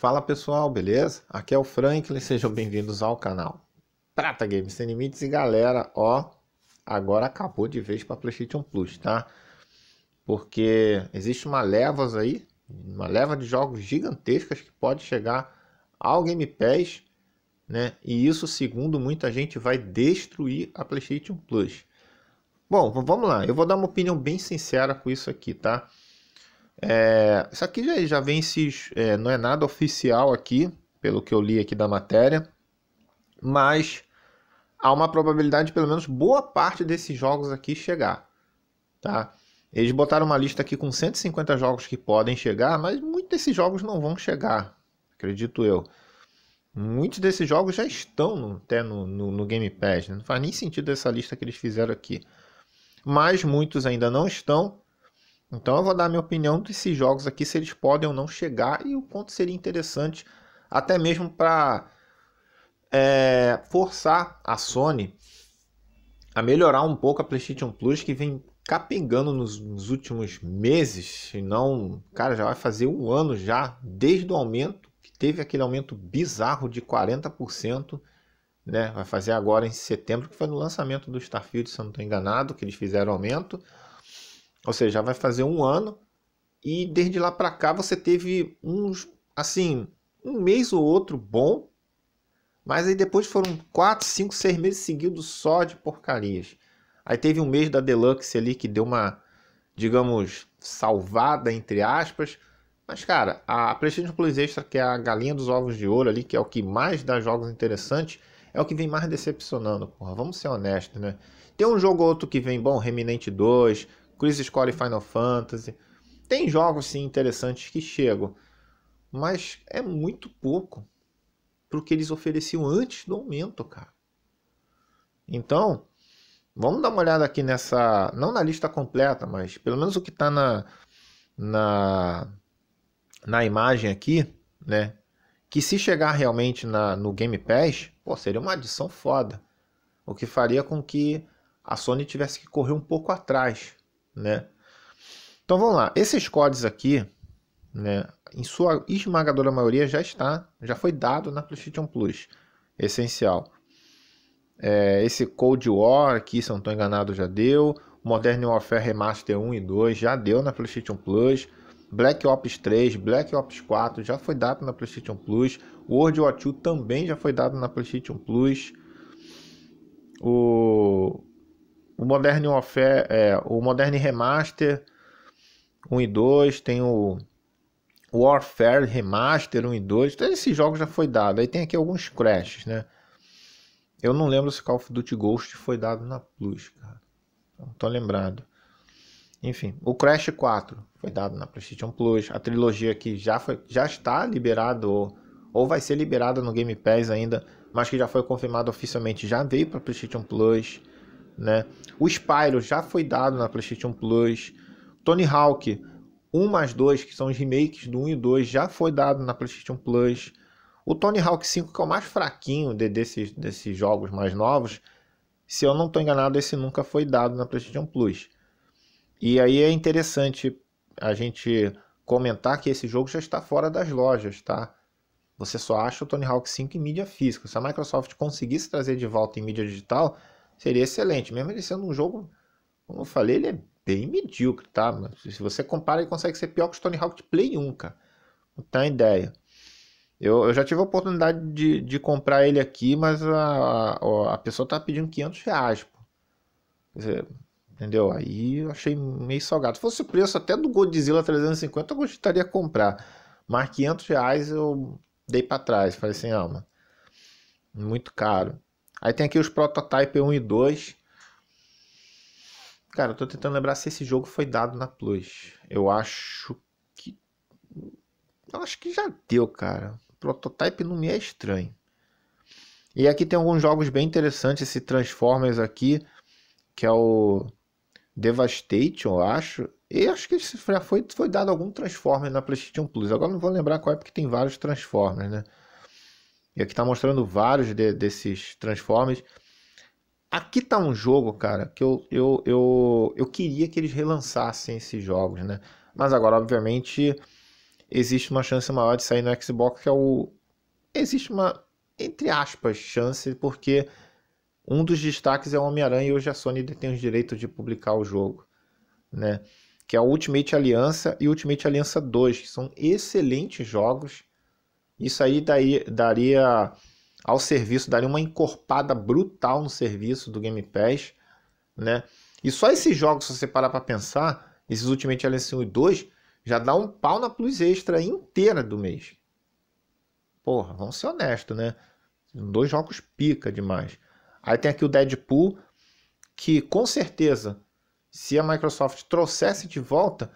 Fala pessoal, beleza? Aqui é o Franklin, sejam bem-vindos ao canal Prata Games Sem Limites e galera, ó, agora acabou de vez para PlayStation Plus, tá? Porque existe uma leva aí, uma leva de jogos gigantescas que pode chegar ao Game Pass, né? E isso, segundo muita gente, vai destruir a PlayStation Plus. Bom, vamos lá, eu vou dar uma opinião bem sincera com isso aqui, tá? É, isso aqui já, já vem se. É, não é nada oficial aqui, pelo que eu li aqui da matéria, mas há uma probabilidade de pelo menos boa parte desses jogos aqui chegar. Tá? Eles botaram uma lista aqui com 150 jogos que podem chegar, mas muitos desses jogos não vão chegar, acredito eu. Muitos desses jogos já estão no, até no, no, no Game Pass, né? não faz nem sentido essa lista que eles fizeram aqui. Mas muitos ainda não estão, então eu vou dar minha opinião desses jogos aqui, se eles podem ou não chegar e o quanto seria interessante, até mesmo para é, forçar a Sony a melhorar um pouco a PlayStation Plus, que vem capengando nos, nos últimos meses, e não, cara, já vai fazer um ano já, desde o aumento, que teve aquele aumento bizarro de 40%. Né, vai fazer agora em setembro, que foi no lançamento do Starfield, se eu não estou enganado, que eles fizeram aumento. Ou seja, já vai fazer um ano e desde lá para cá você teve uns, assim, um mês ou outro bom, mas aí depois foram 4, 5, 6 meses seguidos só de porcarias. Aí teve um mês da Deluxe ali que deu uma, digamos, salvada, entre aspas. Mas, cara, a PlayStation Plus Extra, que é a galinha dos ovos de ouro ali, que é o que mais dá jogos interessantes, é o que vem mais decepcionando, porra. Vamos ser honestos, né? Tem um jogo ou outro que vem bom, Reminente 2, Chris escolhe Final Fantasy. Tem jogos sim interessantes que chegam, mas é muito pouco pro que eles ofereciam antes do aumento, cara. Então, vamos dar uma olhada aqui nessa, não na lista completa, mas pelo menos o que está na na na imagem aqui, né? Que se chegar realmente na, no Game Pass, pô, seria uma adição foda. O que faria com que a Sony tivesse que correr um pouco atrás né? Então vamos lá, esses códigos aqui, né, em sua esmagadora maioria já está, já foi dado na PlayStation Plus, essencial. É, esse Cold War aqui, se eu não estou enganado, já deu. Modern Warfare Remaster 1 e 2 já deu na PlayStation Plus. Black Ops 3, Black Ops 4 já foi dado na PlayStation Plus. World War 2 também já foi dado na PlayStation Plus. O o Modern Warfare, é, o Modern Remaster 1 e 2, tem o Warfare Remaster 1 e 2, todos esse jogo já foi dado. Aí tem aqui alguns crashes, né? Eu não lembro se Call of Duty Ghost foi dado na Plus, cara. Não tô lembrado. Enfim, o Crash 4 foi dado na PlayStation Plus, a trilogia que já foi já está liberado ou, ou vai ser liberada no Game Pass ainda, mas que já foi confirmado oficialmente, já veio para PlayStation Plus né? O Spyro já foi dado na PlayStation Plus. Tony Hawk 1 mais 2, que são os remakes do 1 e 2, já foi dado na PlayStation Plus. O Tony Hawk 5, que é o mais fraquinho de, desses, desses jogos mais novos, se eu não estou enganado, esse nunca foi dado na PlayStation Plus. E aí é interessante a gente comentar que esse jogo já está fora das lojas, tá? Você só acha o Tony Hawk 5 em mídia física. Se a Microsoft conseguisse trazer de volta em mídia digital, seria excelente. Mesmo ele sendo um jogo, como eu falei, ele é bem medíocre, tá? Mas se você compara, ele consegue ser pior que o Tony Hawk de Play 1, cara. Não tem ideia. Eu, eu já tive a oportunidade de, de comprar ele aqui, mas a, a, a pessoa tá pedindo 500 reais, pô. Quer dizer, entendeu? Aí eu achei meio salgado. Se fosse o preço até do Godzilla 350, eu gostaria de comprar. Mas 500 reais eu dei para trás. Falei assim, ah, muito caro. Aí tem aqui os Prototype 1 e 2. Cara, eu tô tentando lembrar se esse jogo foi dado na Plus. Eu acho que. Eu acho que já deu, cara. Prototype não me é estranho. E aqui tem alguns jogos bem interessantes. Esse Transformers aqui, que é o Devastation, eu acho. E acho que já foi, foi dado algum Transformers na PlayStation Plus. Agora não vou lembrar qual é, porque tem vários Transformers, né? E aqui está mostrando vários de, desses transformes. Aqui está um jogo, cara, que eu, eu, eu, eu queria que eles relançassem esses jogos, né? Mas agora, obviamente, existe uma chance maior de sair no Xbox, que é o. Existe uma, entre aspas, chance, porque um dos destaques é o Homem-Aranha e hoje a Sony tem os direitos de publicar o jogo, né? Que é o Ultimate Aliança e Ultimate Aliança 2, que são excelentes jogos isso aí daí, daria ao serviço, daria uma encorpada brutal no serviço do Game Pass, né? E só esses jogos, se você parar para pensar, esses Ultimate Alliance 1 e 2, já dá um pau na Plus Extra inteira do mês. Porra, vamos ser honestos, né? Dois jogos pica demais. Aí tem aqui o Deadpool, que com certeza, se a Microsoft trouxesse de volta,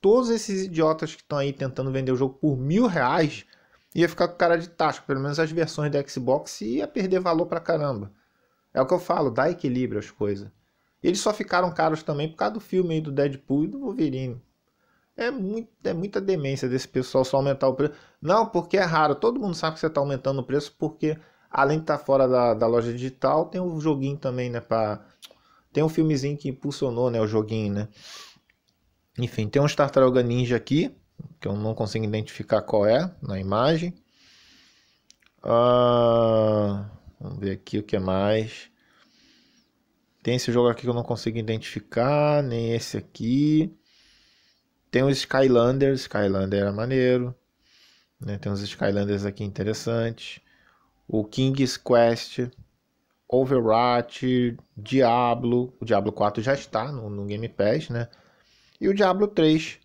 todos esses idiotas que estão aí tentando vender o jogo por mil reais ia ficar com cara de tacho, pelo menos as versões da Xbox ia perder valor pra caramba. É o que eu falo, dá equilíbrio às coisas. Eles só ficaram caros também por causa do filme aí do Deadpool e do Wolverine. É, muito, é muita demência desse pessoal só aumentar o preço. Não, porque é raro. Todo mundo sabe que você está aumentando o preço porque, além de estar tá fora da, da loja digital, tem um joguinho também, né? Pra... Tem um filmezinho que impulsionou né, o joguinho, né? Enfim, tem um Star Ninja aqui que eu não consigo identificar qual é na imagem. Ah, vamos ver aqui o que é mais. Tem esse jogo aqui que eu não consigo identificar, nem esse aqui. Tem os Skylanders, Skylander era é maneiro. Né? Tem uns Skylanders aqui interessantes. O King's Quest, Overwatch, Diablo. O Diablo 4 já está no, no Game Pass, né? E o Diablo 3,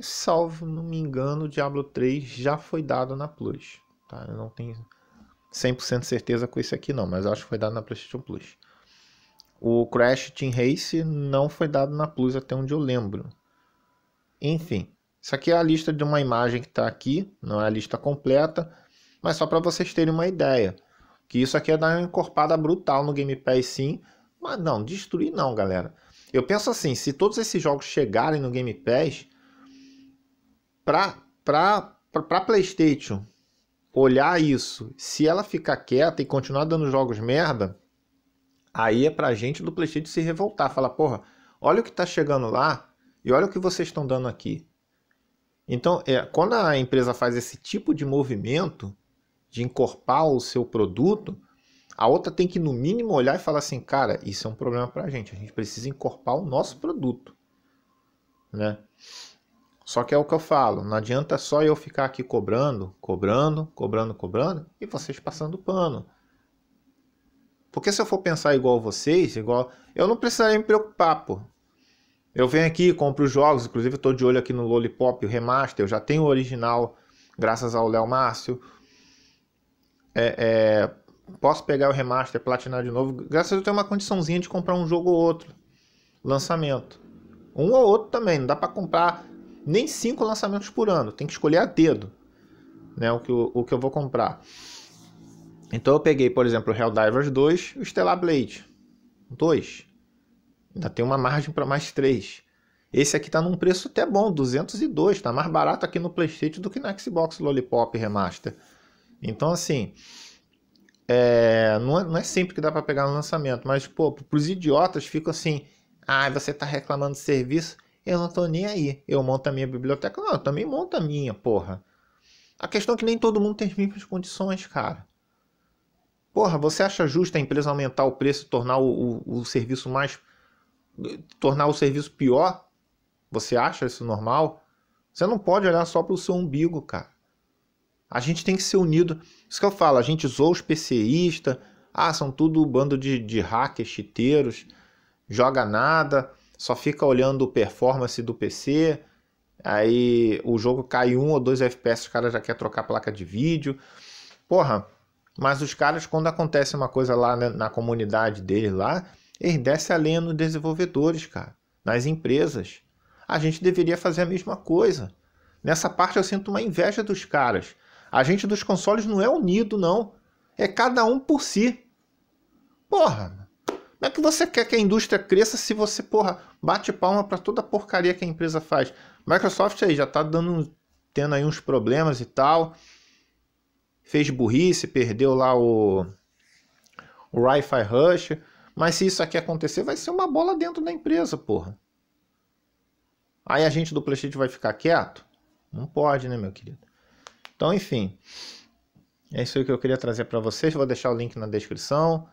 Salvo não me engano, o Diablo 3 já foi dado na Plus. Tá? Eu não tenho 100% certeza com isso aqui não, mas acho que foi dado na PlayStation Plus. O Crash Team Race não foi dado na Plus até onde eu lembro. Enfim, isso aqui é a lista de uma imagem que está aqui, não é a lista completa, mas só para vocês terem uma ideia. Que isso aqui é dar uma encorpada brutal no Game Pass sim, mas não, destruir não, galera. Eu penso assim, se todos esses jogos chegarem no Game Pass, para PlayStation olhar isso, se ela ficar quieta e continuar dando jogos merda, aí é pra gente do PlayStation se revoltar, falar, porra, olha o que tá chegando lá e olha o que vocês estão dando aqui. Então, é, quando a empresa faz esse tipo de movimento de encorpar o seu produto, a outra tem que no mínimo olhar e falar assim, cara, isso é um problema pra gente, a gente precisa encorpar o nosso produto, né? Só que é o que eu falo, não adianta só eu ficar aqui cobrando, cobrando, cobrando, cobrando e vocês passando pano. Porque se eu for pensar igual vocês, igual, eu não precisaria me preocupar, pô. Eu venho aqui, compro os jogos, inclusive eu tô de olho aqui no Lollipop, o remaster, eu já tenho o original, graças ao Léo Márcio. É, é, posso pegar o remaster, platinar de novo, graças a eu ter uma condiçãozinha de comprar um jogo ou outro. Lançamento. Um ou outro também, não dá para comprar nem cinco lançamentos por ano, tem que escolher a dedo né, o, que, eu, o que eu vou comprar. Então eu peguei, por exemplo, o Helldivers 2 o Stellar Blade 2. Ainda tem uma margem para mais três. Esse aqui está num preço até bom, 202, está mais barato aqui no PlayStation do que na Xbox Lollipop Remaster. Então assim, é, não, é, não, é, sempre que dá para pegar no lançamento, mas pô, os idiotas ficam assim, ah, você está reclamando de serviço, eu não tô nem aí. Eu monto a minha biblioteca. Não, eu também monto a minha, porra. A questão é que nem todo mundo tem as mesmas condições, cara. Porra, você acha justo a empresa aumentar o preço e tornar o, o, o serviço mais. tornar o serviço pior? Você acha isso normal? Você não pode olhar só pro seu umbigo, cara. A gente tem que ser unido. Isso que eu falo, a gente zoa os PCistas. Ah, são tudo bando de, de hackers, chiteiros, joga nada só fica olhando performance do PC, aí o jogo cai um ou dois FPS, os caras já quer trocar a placa de vídeo. Porra, mas os caras, quando acontece uma coisa lá na, né, na comunidade deles lá, eles descem a lenha nos desenvolvedores, cara, nas empresas. A gente deveria fazer a mesma coisa. Nessa parte eu sinto uma inveja dos caras. A gente dos consoles não é unido, não. É cada um por si. Porra, como é que você quer que a indústria cresça se você, porra, bate palma para toda a porcaria que a empresa faz? Microsoft aí já tá dando, tendo aí uns problemas e tal. Fez burrice, perdeu lá o, o Wi-Fi Rush. Mas se isso aqui acontecer, vai ser uma bola dentro da empresa, porra. Aí a gente do PlayStation vai ficar quieto? Não pode, né, meu querido? Então, enfim. É isso que eu queria trazer para vocês. Vou deixar o link na descrição.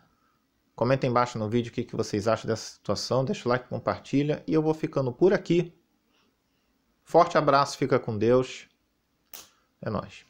Comenta embaixo no vídeo o que, que vocês acham dessa situação, deixa o like, compartilha e eu vou ficando por aqui. Forte abraço, fica com Deus. É nóis.